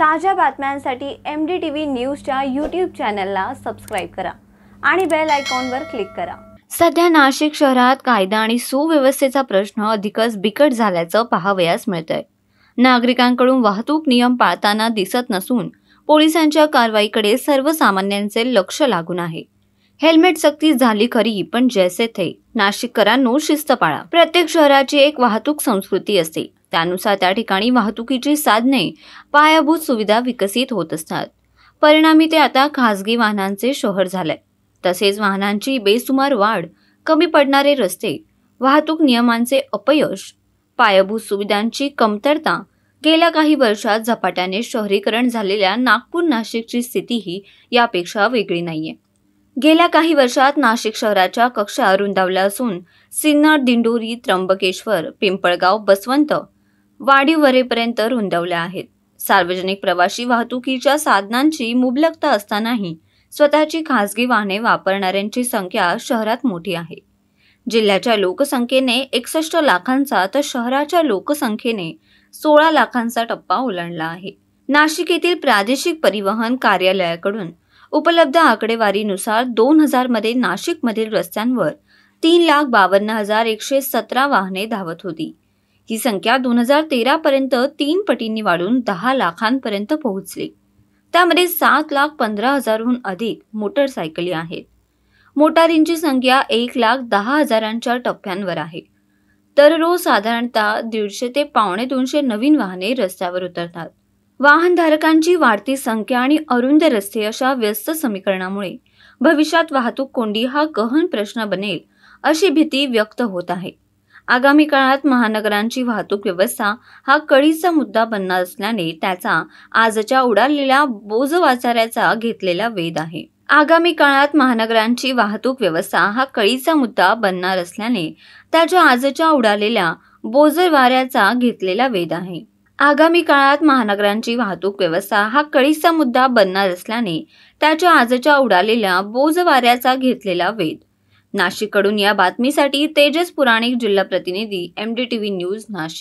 ताज्या बातम्यांसाठी M D T V न्यूजच्या यूट्यूब चॅनलला सबस्क्राईब करा आणि बेल आयकॉनवर क्लिक करा सध्या नाशिक शहरात कायदा आणि सुव्यवस्थेचा प्रश्न अधिकच बिकट झाल्याचं पाहावयास आहे नागरिकांकडून वाहतूक नियम पाळताना दिसत नसून पोलिसांच्या कारवाईकडे सर्वसामान्यांचे लक्ष लागून आहे हेल्मेट सक्ती झाली खरी पण जैसे थे नाशिककरांनो शिस्त पाळा प्रत्येक शहराची एक वाहतूक संस्कृती असते त्यानुसार त्या ठिकाणी वाहतुकीची साधने पायाभूत सुविधा विकसित होत असतात परिणामी ते आता खासगी वाहनांचे शहर झाले तसेच वाहनांची बेसुमार वाढ कमी पडणारे रस्ते वाहतूक नियमांचे अपयश पायाभूत सुविधांची कमतरता गेल्या काही वर्षात झपाट्याने शहरीकरण झालेल्या नागपूर नाशिकची स्थितीही यापेक्षा वेगळी नाहीये गेल्या काही वर्षात नाशिक शहराच्या कक्षा रुंदावल्या असून सिन्नर दिंडोरी त्र्यंबकेश्वर पिंपळगाव बसवंत वाढीवरेपर्यंत वरेपर्यंत रुंदवल्या आहेत सार्वजनिक प्रवाशी वाहतुकीच्या साधनांची मुबलकता असतानाही स्वतःची खासगी वाहने वापरणाऱ्यांची संख्या शहरात मोठी आहे जिल्ह्याच्या लोकसंख्येने एकसष्ट लाखांचा तर शहराच्या लोकसंख्येने सोळा लाखांचा टप्पा ओलांडला आहे नाशिक येथील प्रादेशिक परिवहन कार्यालयाकडून उपलब्ध आकडेवारीनुसार दोन हजारमध्ये नाशिकमधील रस्त्यांवर तीन लाख बावन्न हजार एकशे सतरा वाहने धावत होती ही संख्या दोन हजार पर्यंत तीन पटींनी वाढून दहा लाखांपर्यंत पोहोचली त्यामध्ये सात लाख पंधरा हजारहून अधिक मोटरसायकली आहेत मोटारींची संख्या एक लाख दहा हजारांच्या टप्प्यांवर आहे तर रोज साधारणतः दीडशे ते पावणे दोनशे नवीन वाहने रस्त्यावर उतरतात वाहनधारकांची वाढती संख्या आणि अरुंद रस्ते अशा व्यस्त समीकरणामुळे भविष्यात वाहतूक कोंडी हा गहन प्रश्न बनेल अशी भीती व्यक्त होत आहे आगामी काळात महानगरांची वाहतूक व्यवस्था हा कळीचा मुद्दा बनणार असल्याने त्याचा आजच्या उडालेल्या बोजवाचाऱ्याचा घेतलेला वेध आहे आगामी काळात महानगरांची वाहतूक व्यवस्था हा कळीचा मुद्दा बनणार असल्याने त्याच्या आजच्या उडालेल्या बोजर वाऱ्याचा घेतलेला वेध आहे आगामी काळात महानगरांची वाहतूक व्यवस्था हा कळीचा मुद्दा बनणार असल्याने त्याच्या आजच्या उडालेल्या बोज वाऱ्याचा घेतलेला वेध नाशिककडून या बातमीसाठी तेजस पुराणिक जिल्हा प्रतिनिधी एमडीटीव्ही न्यूज नाशिक